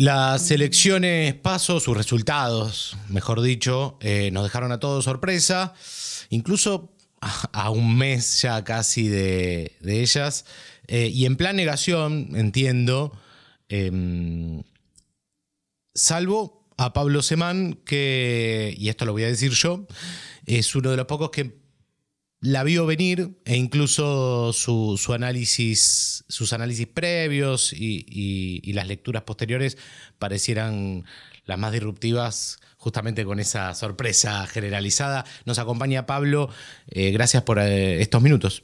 Las elecciones paso, sus resultados, mejor dicho, eh, nos dejaron a todos sorpresa, incluso a un mes ya casi de, ellas, eh, y en plan negación, entiendo, em, salvo a Pablo Semán, que, y esto lo voy a decir yo, es uno de los pocos que la vio venir e incluso su, análisis, sus análisis previos y, las lecturas posteriores parecieran las más disruptivas justamente con esa sorpresa generalizada. Nos acompaña Pablo, eh, gracias por eh, estos minutos.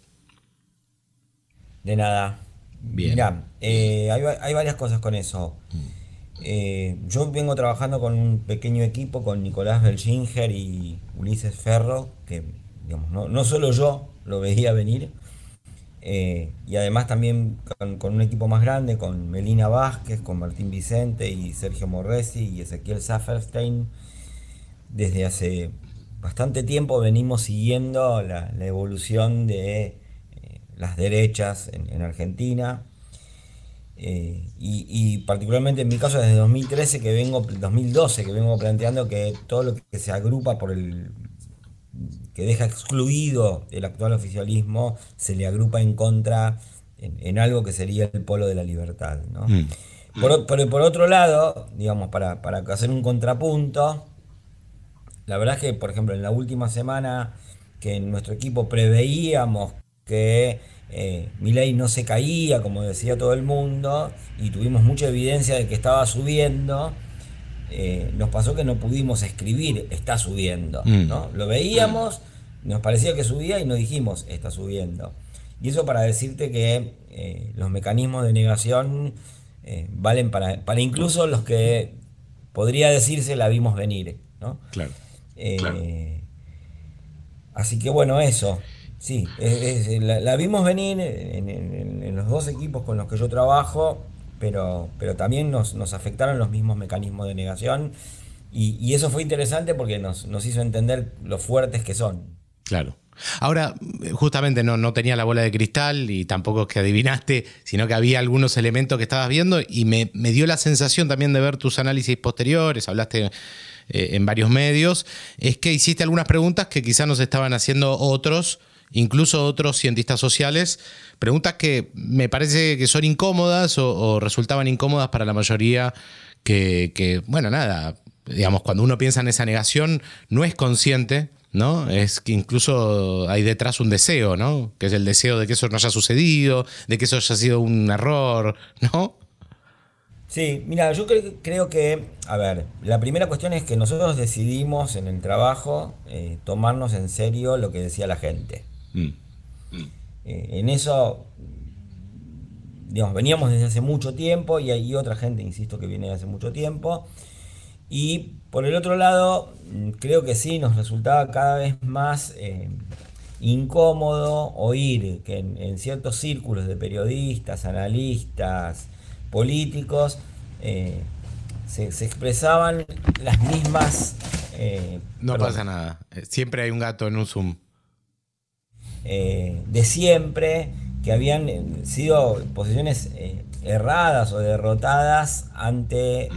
De nada. Bien. Mirá, eh, hay, varias cosas con eso. yo vengo trabajando con un pequeño equipo, con Nicolás Belginger y Ulises Ferro, que no, solo yo lo veía venir, eh, y además también con, un equipo más grande, con Melina Vázquez, con Martín Vicente y Sergio Morresi y Ezequiel Safferstein. desde hace bastante tiempo venimos siguiendo la, evolución de eh, las derechas en, Argentina. Eh, y, y, particularmente en mi caso desde 2013 que vengo 2012 que vengo planteando que todo lo que se agrupa por el que deja excluido el actual oficialismo, se le agrupa en contra en, algo que sería el polo de la libertad. Mm. Por, otro lado, digamos, para, hacer un contrapunto, la verdad es que, por ejemplo, en la última semana que en nuestro equipo preveíamos que eh, no se caía, como decía todo el mundo, y tuvimos mucha evidencia de que estaba subiendo, eh, nos pasó que no pudimos escribir, está subiendo, mm. ¿no? Lo veíamos, nos parecía que subía y nos dijimos, está subiendo. Y eso para decirte que eh, los mecanismos de negación eh, valen para, para incluso los que podría decirse la vimos venir, Claro. Así que bueno, eso. Sí, la, vimos venir en los dos equipos con los que yo trabajo pero, también nos, afectaron los mismos mecanismos de negación y, eso fue interesante porque nos, hizo entender lo fuertes que son. Claro. Ahora, justamente no, tenía la bola de cristal y tampoco que adivinaste, sino que había algunos elementos que estabas viendo y me, dio la sensación también de ver tus análisis posteriores, hablaste eh, en varios medios, es que hiciste algunas preguntas que quizás nos estaban haciendo otros incluso otros cientistas sociales, preguntas que me parece que son incómodas o, resultaban incómodas para la mayoría que, bueno, nada, digamos, cuando uno piensa en esa negación, no es consciente. ¿No? Es que incluso hay detrás un deseo, ¿no? Que es el deseo de que eso no haya sucedido, de que eso haya sido un error, ¿no? Sí, mira, yo creo que, a ver, la primera cuestión es que nosotros decidimos en el trabajo eh, tomarnos en serio lo que decía la gente. Mm. Mm. Eh, en eso, digamos, veníamos desde hace mucho tiempo y hay otra gente, insisto, que viene desde hace mucho tiempo. Y por el otro lado, mm, creo que sí, nos resultaba cada vez más eh, incómodo oír que en, ciertos círculos de periodistas, analistas, políticos, eh, se, expresaban las mismas... no pasa nada, siempre hay un gato en un Zoom. Eh, de siempre, que habían eh, sido posiciones eh, erradas o derrotadas ante...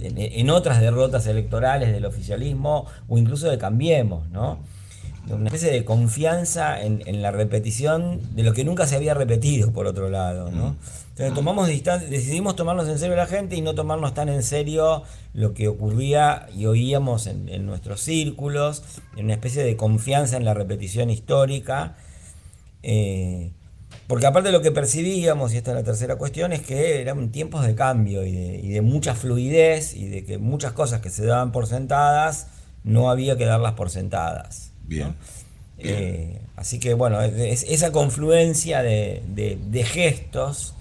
en otras derrotas electorales del oficialismo o incluso de Cambiemos, ¿no? una especie de confianza en, la repetición de lo que nunca se había repetido, por otro lado, mm. Entonces mm. tomamos decidimos tomarnos en serio a la gente y no tomarnos tan en serio lo que ocurría y oíamos en, nuestros círculos, en una especie de confianza en la repetición histórica. Eh, porque aparte de lo que percibíamos, y esta es la tercera cuestión, es que eran tiempos de cambio y de mucha fluidez y de que muchas cosas que se daban por sentadas no había que darlas por sentadas. Bien. Eh, así que bueno, esa confluencia de, gestos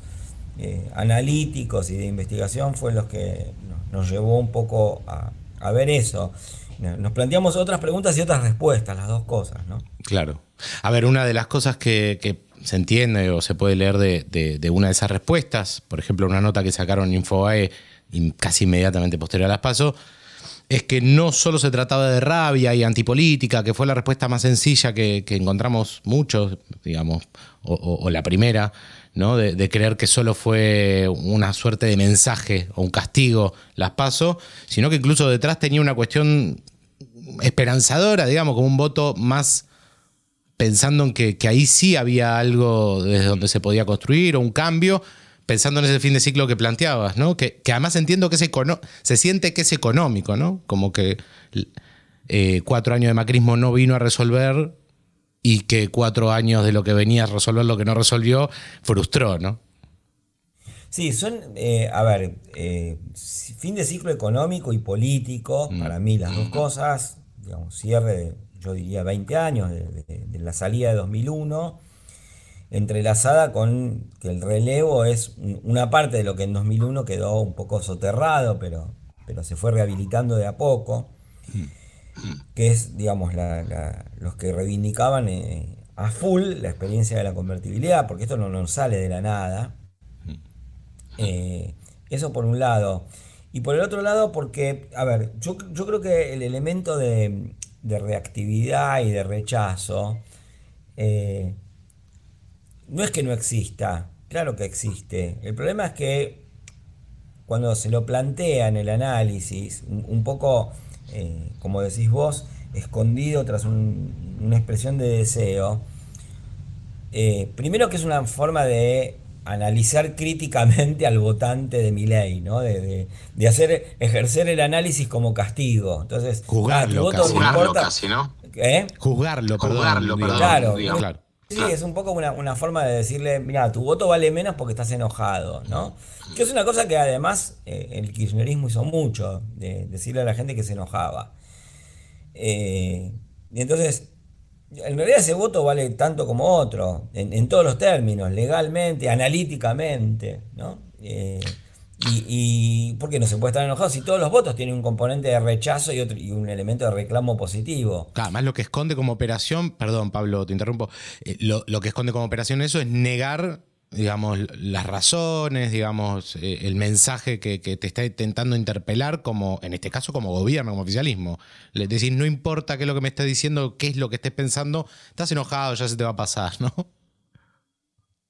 eh, analíticos y de investigación fue lo que nos llevó un poco a, ver eso. Nos planteamos otras preguntas y otras respuestas, las dos cosas, ¿no? Claro. A ver, una de las cosas que, se entiende o se puede leer de, una de esas respuestas, por ejemplo, una nota que sacaron InfoAE casi inmediatamente posterior a las PASO, es que no solo se trataba de rabia y antipolítica, que fue la respuesta más sencilla que, encontramos muchos, digamos, o, la primera, ¿no? De, creer que solo fue una suerte de mensaje o un castigo las paso, sino que incluso detrás tenía una cuestión esperanzadora, digamos, como un voto más pensando en que, que ahí sí había algo desde donde se podía construir o un cambio pensando en ese fin de ciclo que planteabas, ¿no? Que, además entiendo que es se siente que es económico, ¿no? Como que eh, cuatro años de macrismo no vino a resolver y que cuatro años de lo que venía a resolver lo que no resolvió frustró, ¿no? Sí, son, eh, a ver, eh, fin de ciclo económico y político, mm. para mí las dos cosas, digamos, cierre, yo diría 20 años de, de la salida de 2001 entrelazada con que el relevo es una parte de lo que en 2001 quedó un poco soterrado, pero, pero se fue rehabilitando de a poco, que es, digamos, los que reivindicaban eh, a full la experiencia de la convertibilidad, porque esto no nos sale de la nada. Eh, eso por un lado. Y por el otro lado, porque, a ver, yo, creo que el elemento de, de, reactividad y de rechazo, eh, no es que no exista, claro que existe. El problema es que cuando se lo plantea en el análisis, un, poco, eh, como decís vos, escondido tras una expresión de deseo, eh, primero que es una forma de analizar críticamente al votante de mi ley, ¿no? De, hacer, ejercer el análisis como castigo. Entonces, juzgarlo, ah, casi, no Juzgarlo, ¿Eh? juzgarlo, claro, claro. Sí, ah. es un poco una, forma de decirle, mira, tu voto vale menos porque estás enojado, ¿no? Que es una cosa que además eh, el kirchnerismo hizo mucho, de decirle a la gente que se enojaba. Eh, y entonces, en realidad ese voto vale tanto como otro, en, todos los términos, legalmente, analíticamente, ¿no? Eh, y, por qué no se puede estar enojado si todos los votos tienen un componente de rechazo y, otro, un elemento de reclamo positivo. Claro, más lo que esconde como operación, perdón Pablo, te interrumpo, eh, lo, que esconde como operación eso es negar digamos, las razones, digamos, eh, el mensaje que, te está intentando interpelar como, en este caso, como gobierno, como oficialismo. Le decís, no importa qué es lo que me estés diciendo, qué es lo que estés pensando, estás enojado, ya se te va a pasar, ¿no?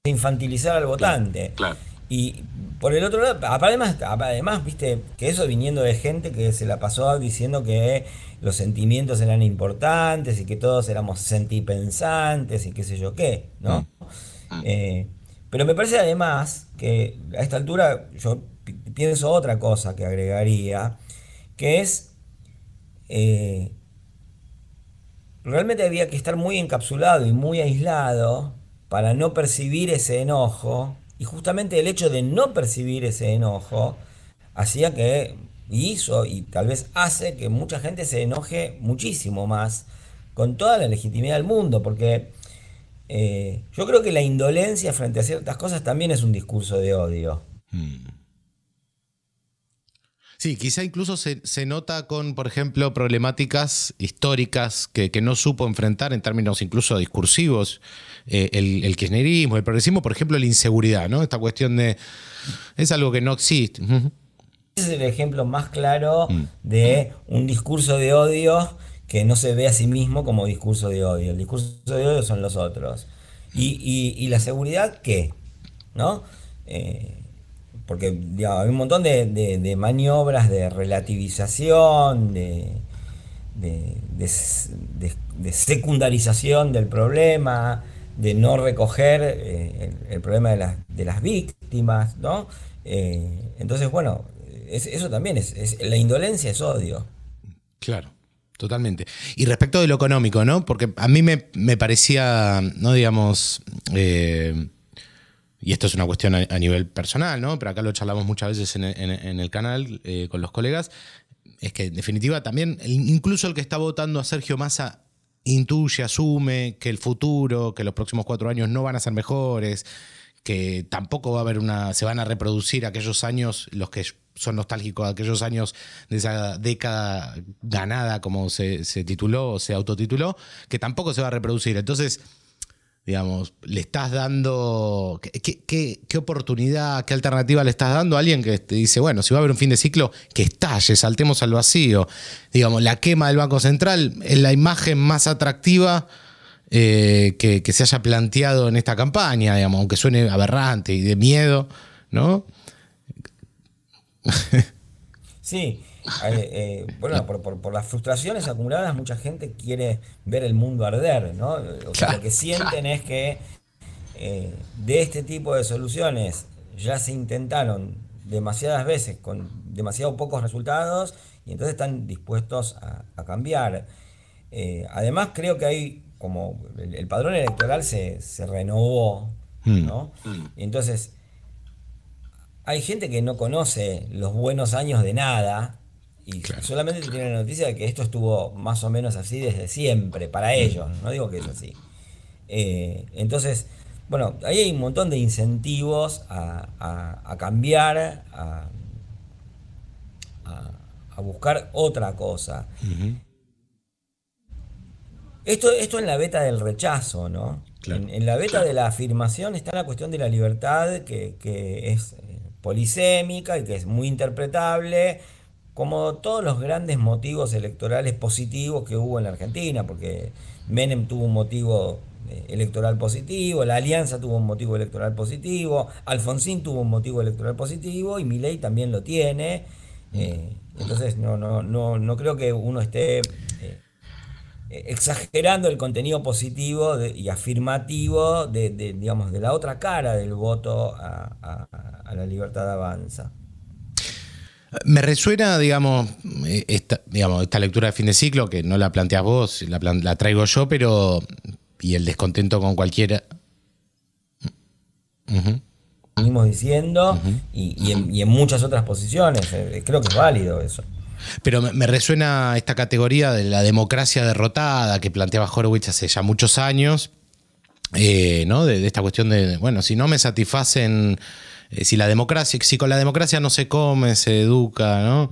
Infantilizar al votante. claro. Y por el otro lado, además, además, viste, que eso viniendo de gente que se la pasó diciendo que los sentimientos eran importantes y que todos éramos sentipensantes y qué sé yo qué, ¿no? Mm. Eh, pero me parece además que a esta altura yo pienso otra cosa que agregaría, que es, eh, realmente había que estar muy encapsulado y muy aislado para no percibir ese enojo y justamente el hecho de no percibir ese enojo hacía que hizo y tal vez hace que mucha gente se enoje muchísimo más con toda la legitimidad del mundo, porque eh, yo creo que la indolencia frente a ciertas cosas también es un discurso de odio. Hmm. Sí, quizá incluso se, nota con, por ejemplo, problemáticas históricas que, no supo enfrentar en términos incluso discursivos eh, el, kirchnerismo, el progresismo, por ejemplo, la inseguridad, ¿no? Esta cuestión de es algo que no existe. Ese Es el ejemplo más claro mm. de un discurso de odio que no se ve a sí mismo como discurso de odio. El discurso de odio son los otros. ¿Y, la seguridad qué? ¿No? Eh, porque hay un montón de, maniobras de relativización, de, secundarización del problema, de no recoger eh, el, problema de las, víctimas, ¿no? Eh, entonces, bueno, eso también es, la indolencia es odio. Claro. Totalmente. Y respecto de lo económico, ¿no? Porque a mí me, parecía, no digamos, eh, y esto es una cuestión a, nivel personal, ¿no? Pero acá lo charlamos muchas veces en, el canal eh, con los colegas, es que en definitiva también, incluso el que está votando a Sergio Massa intuye, asume que el futuro, que los próximos cuatro años no van a ser mejores, que tampoco va a haber una, se van a reproducir aquellos años, los que son nostálgicos, aquellos años de esa década ganada, como se, se tituló o se autotituló, que tampoco se va a reproducir. Entonces, Digamos, le estás dando. ¿qué, oportunidad, qué alternativa le estás dando a alguien que te dice, bueno, si va a haber un fin de ciclo, que estalle, saltemos al vacío? Digamos, la quema del Banco Central es la imagen más atractiva eh, que, que, se haya planteado en esta campaña, digamos, aunque suene aberrante y de miedo, ¿no? sí, eh, bueno, por, las frustraciones acumuladas, mucha gente quiere ver el mundo arder, ¿no? lo que sienten es que eh, de este tipo de soluciones ya se intentaron demasiadas veces con demasiado pocos resultados y entonces están dispuestos a, cambiar. Eh, además, creo que hay como el, padrón electoral se, renovó, mm. ¿no? Mm. Entonces, hay gente que no conoce los buenos años de nada y solamente claro. tiene la noticia de que esto estuvo más o menos así desde siempre, para mm. ellos, no digo que es así. Eh, entonces, bueno, ahí hay un montón de incentivos a, a, cambiar, a, a, buscar otra cosa. esto, esto en la beta del rechazo, ¿no? en, en, la beta de la afirmación está la cuestión de la libertad que, que es eh, polisémica y que es muy interpretable como todos los grandes motivos electorales positivos que hubo en la Argentina, porque Menem tuvo un motivo eh, electoral positivo, la Alianza tuvo un motivo electoral positivo, Alfonsín tuvo un motivo electoral positivo y Milei también lo tiene. Eh, entonces no, no, no, no creo que uno esté eh, exagerando el contenido positivo y afirmativo de, la otra cara del voto a, a la libertad avanza. Me resuena, digamos, eh, esta, digamos, esta lectura de fin de ciclo, que no la planteas vos, la, traigo yo, pero. Y el descontento con cualquiera. Uh diciendo, y, en, muchas otras posiciones. Eh, eh, creo que es válido eso. Pero me, resuena esta categoría de la democracia derrotada que planteaba Horowitz hace ya muchos años, ¿no? De, de, esta cuestión de, bueno, si no me satisfacen eh, si la democracia, si con la democracia no se come, se educa, ¿no?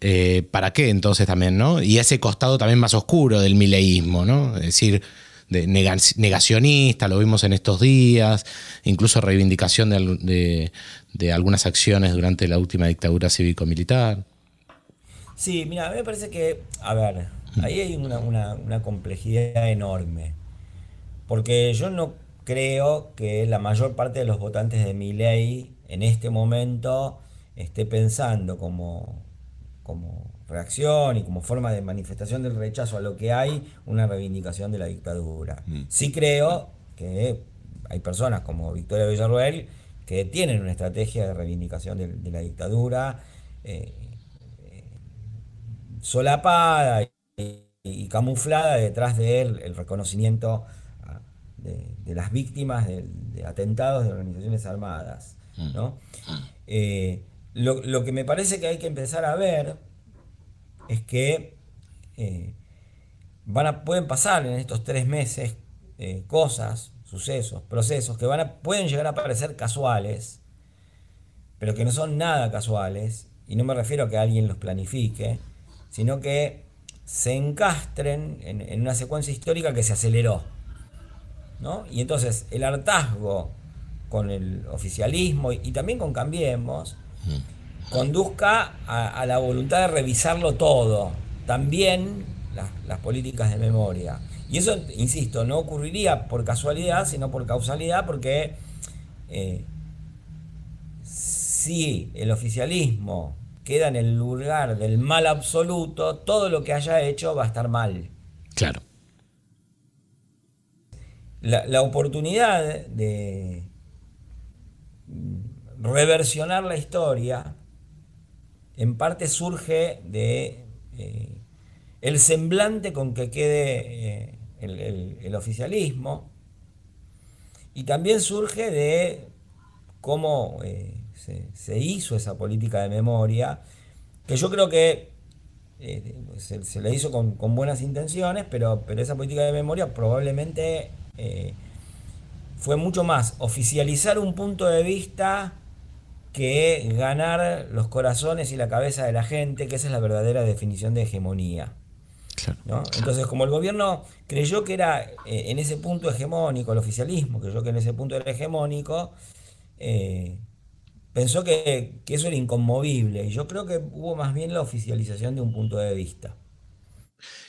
Eh, ¿Para qué entonces también, no? Y ese costado también más oscuro del mileísmo, ¿no? Es decir, negacionista, lo vimos en estos días, incluso reivindicación de, algunas acciones durante la última dictadura cívico-militar. Sí, mira, a mí me parece que, a ver, ahí hay una complejidad enorme, porque yo no creo que la mayor parte de los votantes de mi ley en este momento esté pensando como, como reacción y como forma de manifestación del rechazo a lo que hay una reivindicación de la dictadura. Mm. Sí creo que hay personas como Victoria Villarroel que tienen una estrategia de reivindicación de, la dictadura eh, eh, solapada y, camuflada detrás de él el reconocimiento de, las víctimas de, atentados de organizaciones armadas. Mm. Mm. Eh, lo, que me parece que hay que empezar a ver es que eh, van pueden pasar en estos tres meses eh, cosas, sucesos, procesos que van pueden llegar a parecer casuales, pero que no son nada casuales, y no me refiero a que alguien los planifique, sino que se encastren en una secuencia histórica que se aceleró. ¿no? Y entonces el hartazgo con el oficialismo y, también con Cambiemos mm. conduzca a, la voluntad de revisarlo todo, también las, políticas de memoria. Y eso, insisto, no ocurriría por casualidad, sino por causalidad, porque eh, si el oficialismo queda en el lugar del mal absoluto, todo lo que haya hecho va a estar mal. Claro la, oportunidad de reversionar la historia en parte surge de eh, el semblante con que quede eh, el, oficialismo y también surge de cómo eh, se, hizo esa política de memoria, que yo creo que se, la hizo con, buenas intenciones, pero, pero esa política de memoria probablemente eh, fue mucho más oficializar un punto de vista que ganar los corazones y la cabeza de la gente, que esa es la verdadera definición de hegemonía. Entonces, como el gobierno creyó que era eh, en ese punto hegemónico, el oficialismo creyó que en ese punto era hegemónico, eh, pensó que, que, eso era inconmovible. Y yo creo que hubo más bien la oficialización de un punto de vista.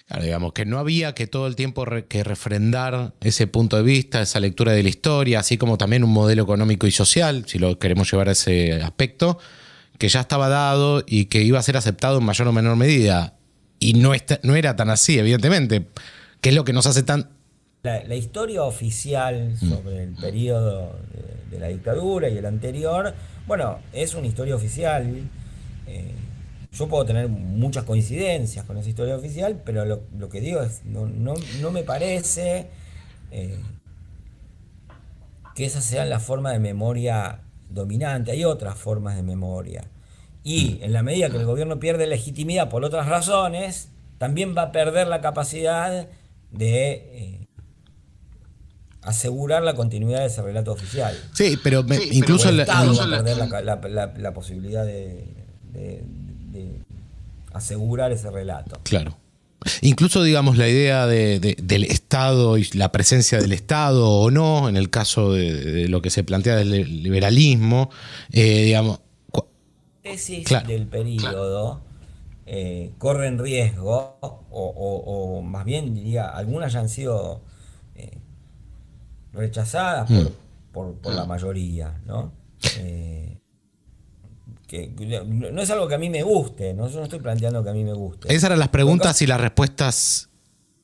Claro, digamos, que no había que todo el tiempo que refrendar ese punto de vista, esa lectura de la historia, así como también un modelo económico y social, si lo queremos llevar a ese aspecto, que ya estaba dado y que iba a ser aceptado en mayor o menor medida. Y no, no era tan así, evidentemente, que es lo que nos hace tan... La, historia oficial mm. sobre el periodo de, la dictadura y el anterior, bueno, es una historia oficial. Eh, yo puedo tener muchas coincidencias con esa historia oficial, pero lo, que digo es, no, no, me parece eh, que esa sea la forma de memoria dominante. Hay otras formas de memoria. Y en la medida que el gobierno pierde legitimidad por otras razones, también va a perder la capacidad de eh, asegurar la continuidad de ese relato oficial. Sí, pero incluso, la, la, posibilidad de asegurar ese relato. Claro. Incluso, digamos, la idea del Estado y la presencia del Estado o no, en el caso de, lo que se plantea del liberalismo, eh, digamos... Tesis del periodo eh, corren riesgo, o, más bien diría, algunas ya han sido eh, rechazadas por, mm. la mm. mayoría, ¿no? no es algo que a mí me guste, ¿no? yo no estoy planteando que a mí me guste. Esas eran las preguntas y las respuestas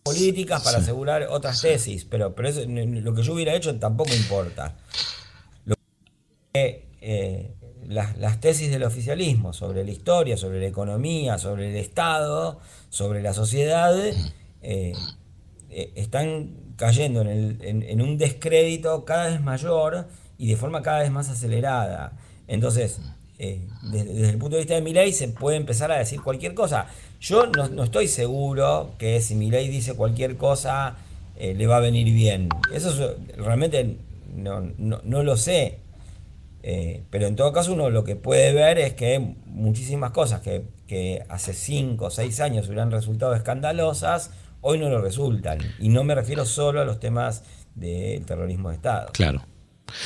políticas para asegurar otras tesis, pero, pero lo que yo hubiera hecho tampoco importa. Eh, las, las, tesis del oficialismo sobre la historia, sobre la economía, sobre el Estado, sobre la sociedad, eh, eh, están cayendo en, en un descrédito cada vez mayor y de forma cada vez más acelerada. Entonces, eh, desde, el punto de vista de mi ley, se puede empezar a decir cualquier cosa. Yo no, estoy seguro que si mi ley dice cualquier cosa eh, le va a venir bien. Eso realmente no, lo sé. Eh, pero en todo caso uno lo que puede ver es que muchísimas cosas que, que hace 5 o 6 años hubieran resultado escandalosas, hoy no lo resultan. Y no me refiero solo a los temas del terrorismo de Estado. Claro.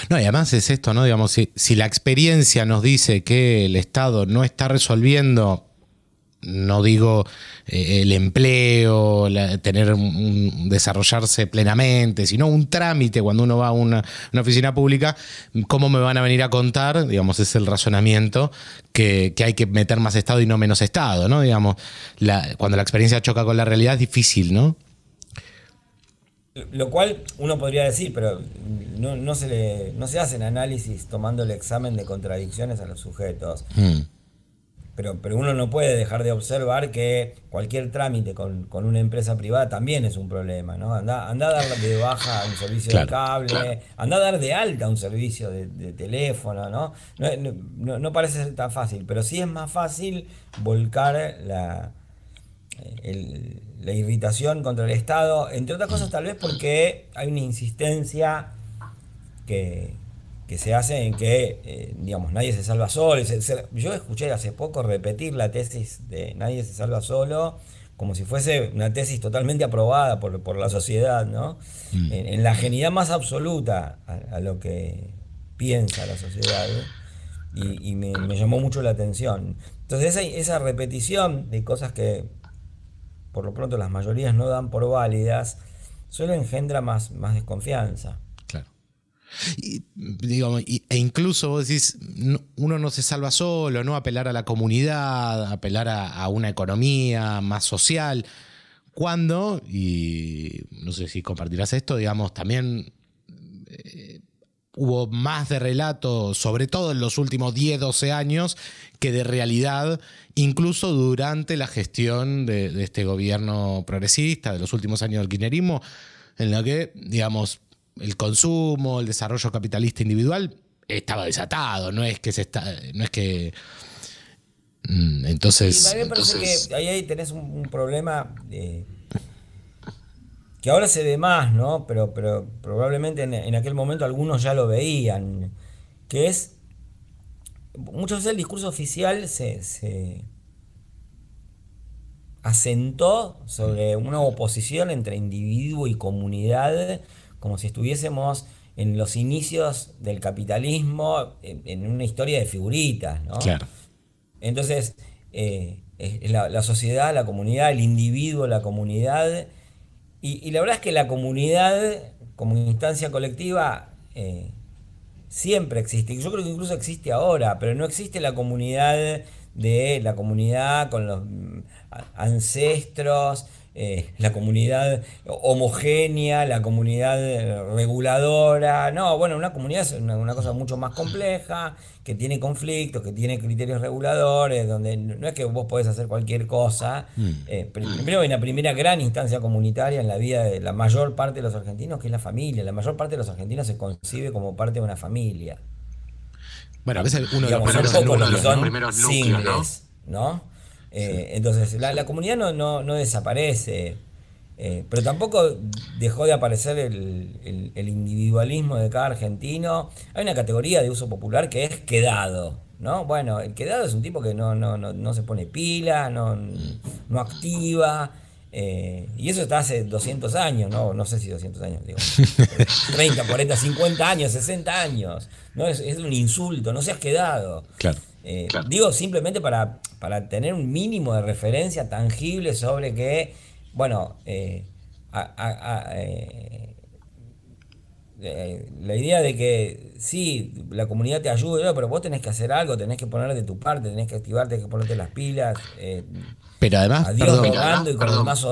No, y además es esto, ¿no? Digamos, si, la experiencia nos dice que el Estado no está resolviendo no digo eh, el empleo, tener desarrollarse plenamente, sino un trámite cuando uno va a una, oficina pública, ¿cómo me van a venir a contar? Digamos, es el razonamiento que, hay que meter más Estado y no menos Estado, ¿no? Digamos, cuando la experiencia choca con la realidad es difícil, ¿no? Lo cual uno podría decir, pero no, se, le, no se hacen análisis tomando el examen de contradicciones a los sujetos. Hmm. Pero, pero uno no puede dejar de observar que cualquier trámite con, una empresa privada también es un problema. ¿no? Anda, anda a dar de baja un servicio de cable, anda a dar de alta un servicio de, teléfono. ¿no? No, no no parece ser tan fácil, pero sí es más fácil volcar la, la irritación contra el Estado, entre otras cosas tal vez porque hay una insistencia que, se hace en que, eh, digamos, nadie se salva solo. yo escuché hace poco repetir la tesis de nadie se salva solo como si fuese una tesis totalmente aprobada por, la sociedad, ¿no? Mm. En, la genialidad más absoluta a, lo que piensa la sociedad. ¿eh? Y, me, llamó mucho la atención. Entonces esa, esa repetición de cosas que por lo pronto las mayorías no dan por válidas, solo engendra más, más desconfianza. Claro. e incluso vos decís, uno no se salva solo, ¿no? Apelar a la comunidad, apelar a, una economía más social. Cuando, y no sé si compartirás esto, digamos, también eh, hubo más de relato, sobre todo en los últimos 10, 12 años, que de realidad, incluso durante la gestión de, este gobierno progresista, de los últimos años del guinerismo, en la que, digamos, el consumo, el desarrollo capitalista individual estaba desatado, no es que se está, no es que mm, entonces, sí, parece que ahí, tenés un, problema de eh, que ahora se ve más, ¿no? Pero, probablemente en, aquel momento algunos ya lo veían, que es, muchas veces el discurso oficial se, asentó sobre una oposición entre individuo y comunidad, como si estuviésemos en los inicios del capitalismo, en, una historia de figuritas, ¿no? Claro. Entonces, eh, la, sociedad, la comunidad, el individuo, la comunidad, y, la verdad es que la comunidad, como instancia colectiva, eh, siempre existe. Yo creo que incluso existe ahora, pero no existe la comunidad de la comunidad con los mm, ancestros, eh, la comunidad homogénea, la comunidad eh, reguladora. No, bueno, una comunidad es una, cosa mucho más compleja, que tiene conflictos, que tiene criterios reguladores, donde no es que vos podés hacer cualquier cosa. Mm. Eh, mm. primero en la primera gran instancia comunitaria en la vida de la mayor parte de los argentinos, que es la familia. La mayor parte de los argentinos se concibe como parte de una familia. Bueno, a veces uno de los, primeros núcleos, ¿no? Eh, entonces, la, comunidad no, no, desaparece, eh, pero tampoco dejó de aparecer el, individualismo de cada argentino. Hay una categoría de uso popular que es quedado. ¿No? Bueno, el quedado es un tipo que no, no, se pone pila, no, no activa, eh, y eso está hace 200 años, no, no sé si 200 años, digo, 30, 40, 50 años, 60 años. ¿no? Es, es un insulto, no seas quedado. Claro. Eh, digo simplemente para, tener un mínimo de referencia tangible sobre que, bueno, eh, eh, la idea de que sí, la comunidad te ayude pero vos tenés que hacer algo, tenés que poner de tu parte, tenés que activarte, tenés que ponerte las pilas. pero además, y con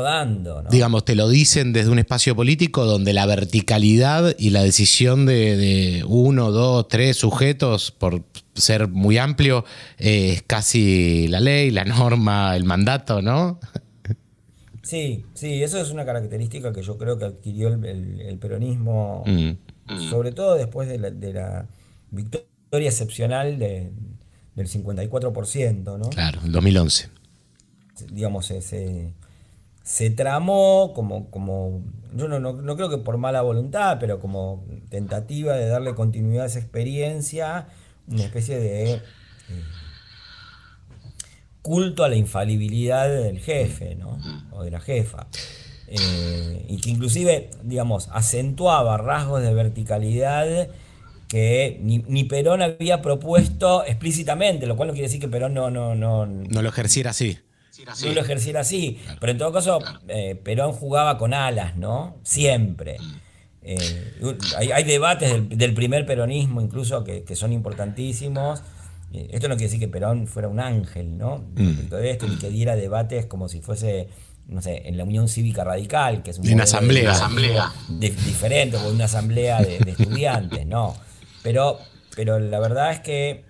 dando. Digamos, te lo dicen desde un espacio político donde la verticalidad y la decisión de, de uno, dos, tres sujetos por ser muy amplio, eh, es casi la ley, la norma, el mandato, ¿no? Sí, sí, eso es una característica que yo creo que adquirió el, peronismo, mm. sobre todo después de la, victoria excepcional del 54%, ¿no? Claro, el 2011. Digamos, ese se tramó como, como yo no, creo que por mala voluntad, pero como tentativa de darle continuidad a esa experiencia una especie de eh, culto a la infalibilidad del jefe, ¿no? O de la jefa. Eh, y que inclusive, digamos, acentuaba rasgos de verticalidad que ni, Perón había propuesto explícitamente, lo cual no quiere decir que Perón no... No, no, no lo ejerciera así. No lo ejerciera así, pero en todo caso, eh, Perón jugaba con alas, ¿no? Siempre. Eh, hay, debates del, primer peronismo incluso que, son importantísimos. Eh, esto no quiere decir que Perón fuera un ángel, ¿no? Mm. esto, que diera debates como si fuese, no sé, en la Unión Cívica Radical, que es una asamblea, diferente, o una asamblea de, estudiantes, ¿no? Pero, pero la verdad es que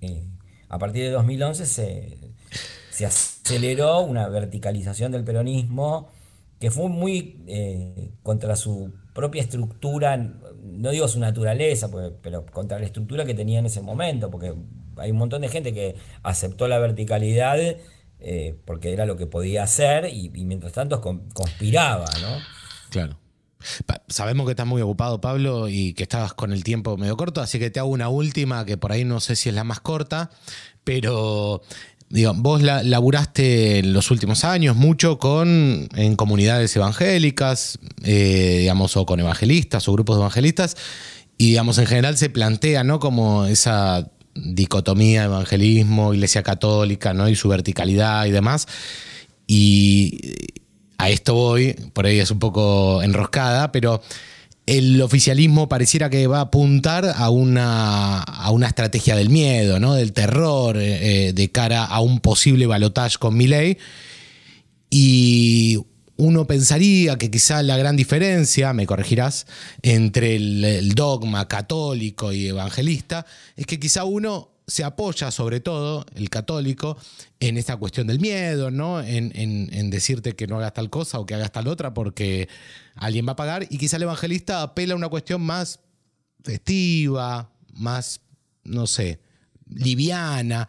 eh, a partir de 2011 se, aceleró una verticalización del peronismo que fue muy contra su propia estructura, no digo su naturaleza, pues, pero contra la estructura que tenía en ese momento, porque hay un montón de gente que aceptó la verticalidad eh, porque era lo que podía hacer y, mientras tanto conspiraba, ¿no? Claro. sabemos que estás muy ocupado, Pablo, y que estabas con el tiempo medio corto, así que te hago una última que por ahí no sé si es la más corta, pero Digo, vos la, laburaste en los últimos años mucho con en comunidades evangélicas, eh, digamos, o con evangelistas o grupos de evangelistas, y digamos, en general se plantea, ¿no? Como esa dicotomía, evangelismo, iglesia católica, ¿no? Y su verticalidad y demás. Y eh, a esto voy, por ahí es un poco enroscada, pero el oficialismo pareciera que va a apuntar a una, a una estrategia del miedo, ¿no? del terror, eh, eh, de cara a un posible balotaje con Milley. Y uno pensaría que quizá la gran diferencia, me corregirás, entre el dogma católico y evangelista, es que quizá uno se apoya sobre todo el católico en esta cuestión del miedo, ¿no? En, decirte que no hagas tal cosa o que hagas tal otra porque alguien va a pagar. Y quizá el evangelista apela a una cuestión más festiva, más, no sé, liviana.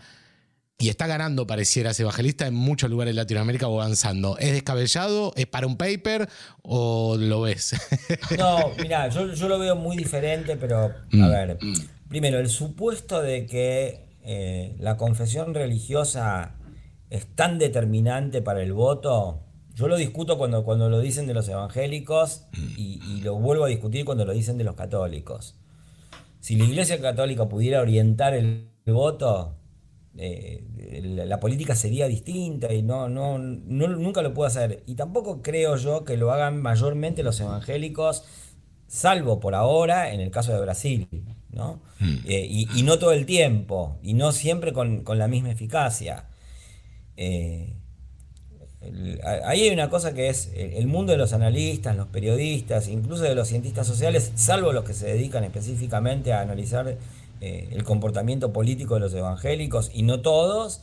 Y está ganando, pareciera, ese evangelista en muchos lugares de Latinoamérica o avanzando. ¿Es descabellado? ¿Es para un paper? ¿O lo ves? no, mira, yo, lo veo muy diferente, pero a mm. ver. Mm primero, el supuesto de que eh, la confesión religiosa es tan determinante para el voto, yo lo discuto cuando, cuando lo dicen de los evangélicos y, lo vuelvo a discutir cuando lo dicen de los católicos. Si la Iglesia Católica pudiera orientar el, voto, eh, la, política sería distinta y no, nunca lo puedo hacer. Y tampoco creo yo que lo hagan mayormente los evangélicos, salvo por ahora en el caso de Brasil. Mm. Eh, y, no todo el tiempo, y no siempre con, la misma eficacia. Eh, ahí hay una cosa que es el, mundo de los analistas, los periodistas, incluso de los cientistas sociales, salvo los que se dedican específicamente a analizar eh, el comportamiento político de los evangélicos, y no todos,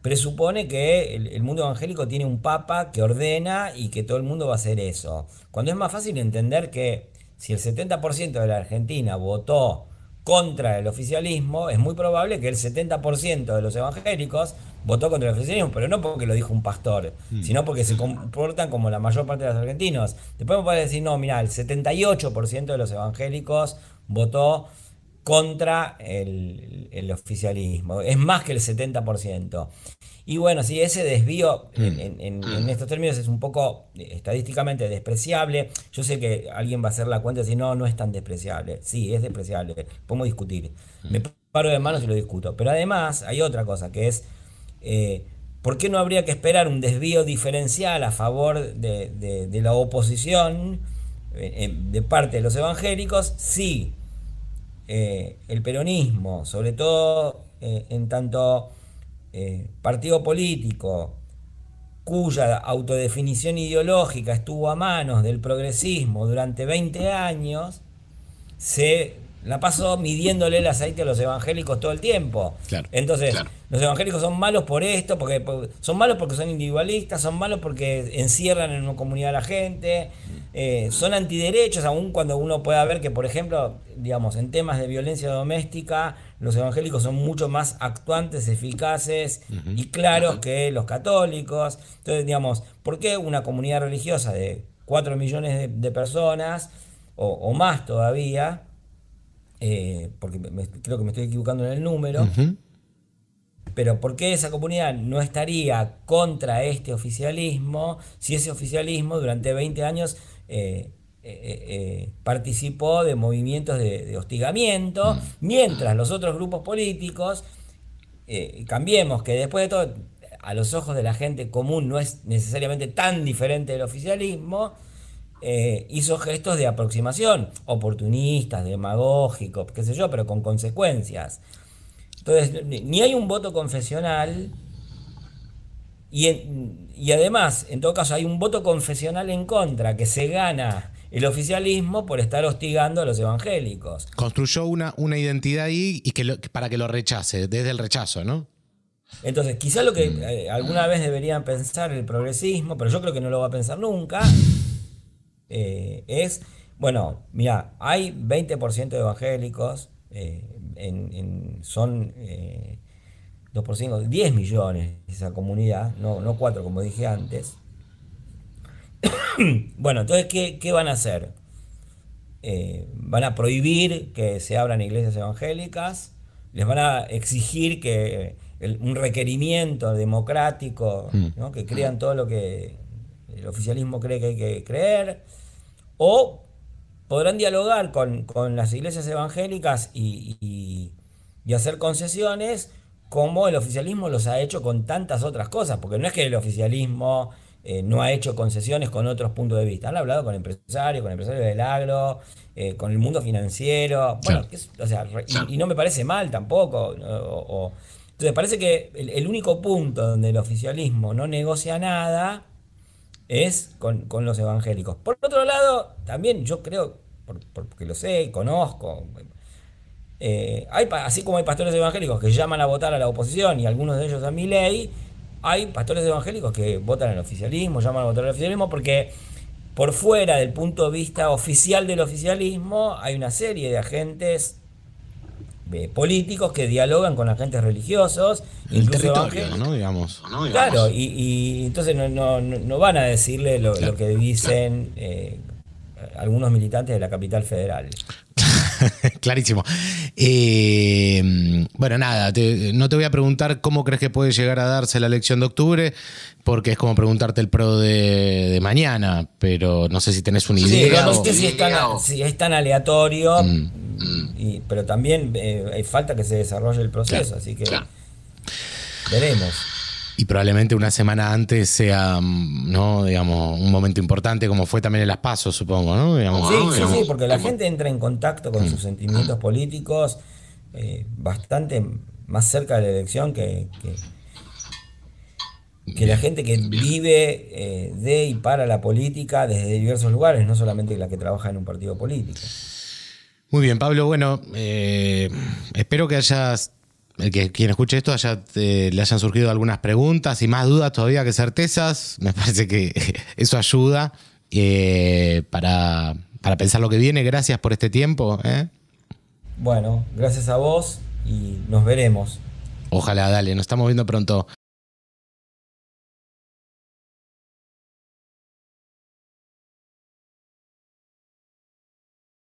presupone que el, mundo evangélico tiene un papa que ordena y que todo el mundo va a hacer eso. Cuando es más fácil entender que si el 70% de la Argentina votó contra el oficialismo, es muy probable que el 70% de los evangélicos votó contra el oficialismo, pero no porque lo dijo un pastor, mm. sino porque se comportan como la mayor parte de los argentinos. Después me puede decir, no, mira, el 78% de los evangélicos votó contra el, el, oficialismo, es más que el 70%. Y bueno, sí, ese desvío en, mm. Mm. estos términos es un poco eh, estadísticamente despreciable. Yo sé que alguien va a hacer la cuenta y decir, no, no es tan despreciable. Sí, es despreciable. Podemos discutir. Mm. Me paro de manos y lo discuto. Pero además hay otra cosa que es, eh, ¿por qué no habría que esperar un desvío diferencial a favor de, la oposición eh, de parte de los evangélicos si el peronismo, sobre todo en tanto eh, partido político cuya autodefinición ideológica estuvo a manos del progresismo durante 20 años, se la paso midiéndole el aceite a los evangélicos todo el tiempo. Entonces, los evangélicos son malos por esto, porque, son malos porque son individualistas, son malos porque encierran en una comunidad a la gente, eh, son antiderechos, aun cuando uno pueda ver que, por ejemplo, digamos, en temas de violencia doméstica, los evangélicos son mucho más actuantes, eficaces y claros que los católicos. Entonces, digamos, ¿por qué una comunidad religiosa de 4 millones de, personas o más todavía? Eh, porque creo que me estoy equivocando en el número, pero ¿por qué esa comunidad no estaría contra este oficialismo si ese oficialismo durante 20 años eh, eh, participó de movimientos de, hostigamiento, mm. mientras los otros grupos políticos, cambiemos, que después de todo, a los ojos de la gente común no es necesariamente tan diferente del oficialismo, eh, hizo gestos de aproximación, oportunistas, demagógicos, qué sé yo, pero con consecuencias. Entonces, ni hay un voto confesional, y, además, en todo caso, hay un voto confesional en contra que se gana el oficialismo por estar hostigando a los evangélicos. Construyó una, una identidad ahí y para que lo rechace, desde el rechazo, ¿no? Entonces, quizá lo que mm. eh, alguna vez deberían pensar el progresismo, pero yo creo que no lo va a pensar nunca, eh, es, bueno, mira, hay 20% de evangélicos, eh, son 2 eh, 10 millones esa comunidad, no, 4 como dije antes. bueno, entonces, ¿qué, van a hacer? van a prohibir que se abran iglesias evangélicas, les van a exigir que un requerimiento democrático, mm. ¿no? que crean todo lo que el oficialismo cree que hay que creer, o podrán dialogar con, las iglesias evangélicas y, hacer concesiones como el oficialismo los ha hecho con tantas otras cosas, porque no es que el oficialismo eh, no ha hecho concesiones con otros puntos de vista, han hablado con empresarios, con empresarios del agro, eh, con el mundo financiero, bueno, y, no me parece mal tampoco. entonces parece que el, el único punto donde el oficialismo no negocia nada es con, los evangélicos. Por otro lado, también yo creo, porque lo sé, conozco, eh, así como hay pastores evangélicos que llaman a votar a la oposición y algunos de ellos a mi ley, hay pastores evangélicos que votan al oficialismo, llaman a votar al oficialismo porque por fuera del punto de vista oficial del oficialismo hay una serie de agentes políticos que dialogan con agentes religiosos. El territorio, Digamos. Claro, y, entonces no, van a decirle lo, que dicen eh, algunos militantes de la capital federal. Clarísimo. Eh, bueno, nada, no te voy a preguntar cómo crees que puede llegar a darse la elección de octubre, porque es como preguntarte el pro de, mañana, pero no sé si tenés una idea. Sí, si, es tan, aleatorio. Mm. Mm. pero también eh, hay falta que se desarrolle el proceso, así que veremos. Y probablemente una semana antes sea, mm, ¿no? Digamos, un momento importante, como fue también en las pasos, supongo, ¿no? Digamos, sí, porque la gente entra en contacto con mm. sus sentimientos políticos eh, bastante más cerca de la elección que, que la gente que vive eh, de y para la política desde diversos lugares, no solamente la que trabaja en un partido político. Muy bien, Pablo. Bueno, eh, espero que hayas, eh, que quien escuche esto haya, eh, le hayan surgido algunas preguntas y más dudas todavía que certezas. Me parece que eso ayuda para, para, pensar lo que viene. Gracias por este tiempo. Bueno, gracias a vos y nos veremos. Ojalá, dale, nos estamos viendo pronto.